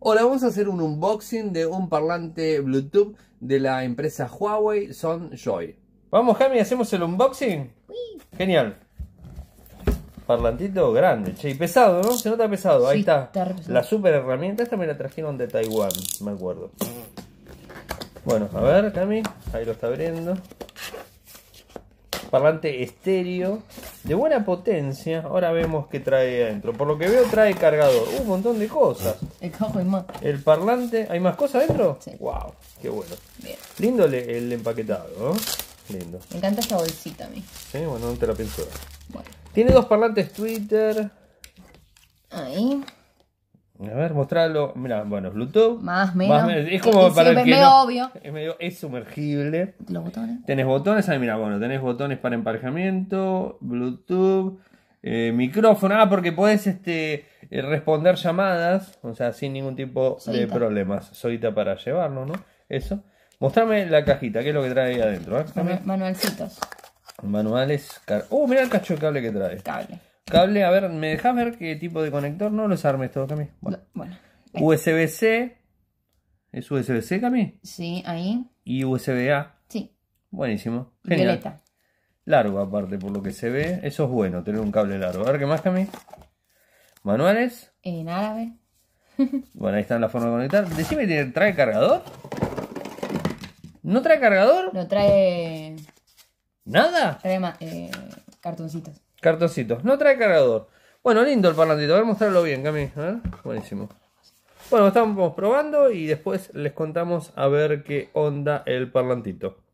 Hola, vamos a hacer un unboxing de un parlante Bluetooth de la empresa Huawei son Joy. Vamos, Jami, hacemos el unboxing. Genial. Parlantito grande, che, y pesado, ¿no? Se nota pesado. Ahí está. la super herramienta, esta me la trajeron de Taiwán, me acuerdo. Bueno, a ver, Cami, ahí lo está abriendo parlante estéreo de buena potencia. Ahora vemos qué trae adentro. Por lo que veo trae cargador, un montón de cosas. El cajo más. El parlante, ¿hay más cosas adentro? Sí. Wow, qué bueno. Bien. Lindo el, empaquetado, ¿no? Lindo. Me encanta esta bolsita a mí. Sí, bueno, no te la Bueno. Tiene dos parlantes Twitter. Ahí. A ver, mostrarlo. Mira, bueno, Bluetooth. Más menos. Es como para el que medio obvio. Es medio es sumergible. Los botones. Tenés botones, ahí mira, bueno, tenés botones para emparejamiento, Bluetooth, eh, micrófono. Ah, porque podés este eh, responder llamadas, o sea, sin ningún tipo de problemas. Solita para llevarlo, ¿no? Eso. Mostrame la cajita, ¿qué es lo que trae ahí adentro. Manualcitos. Manuales. Uh, mira el cacho de cable que trae. Cable. Cable, a ver, ¿me dejas ver qué tipo de conector? No los armes todo, Cami. Bueno. USB-C. ¿Es USB-C, Cami? Sí, ahí. ¿Y USB-A? Sí. Buenísimo. Genial. Largo, aparte, por lo que se ve. Eso es bueno, tener un cable largo. A ver, ¿qué más, Cami? ¿Manuales? En árabe. bueno, ahí están las formas de conectar. Decime, ¿trae cargador? ¿No trae cargador? No trae... ¿Nada? Trae eh, cartoncitos. Cartoncitos. No trae cargador. Bueno, lindo el parlantito. voy A mostrarlo bien, Cami. Buenísimo. Bueno, estamos probando y después les contamos a ver qué onda el parlantito.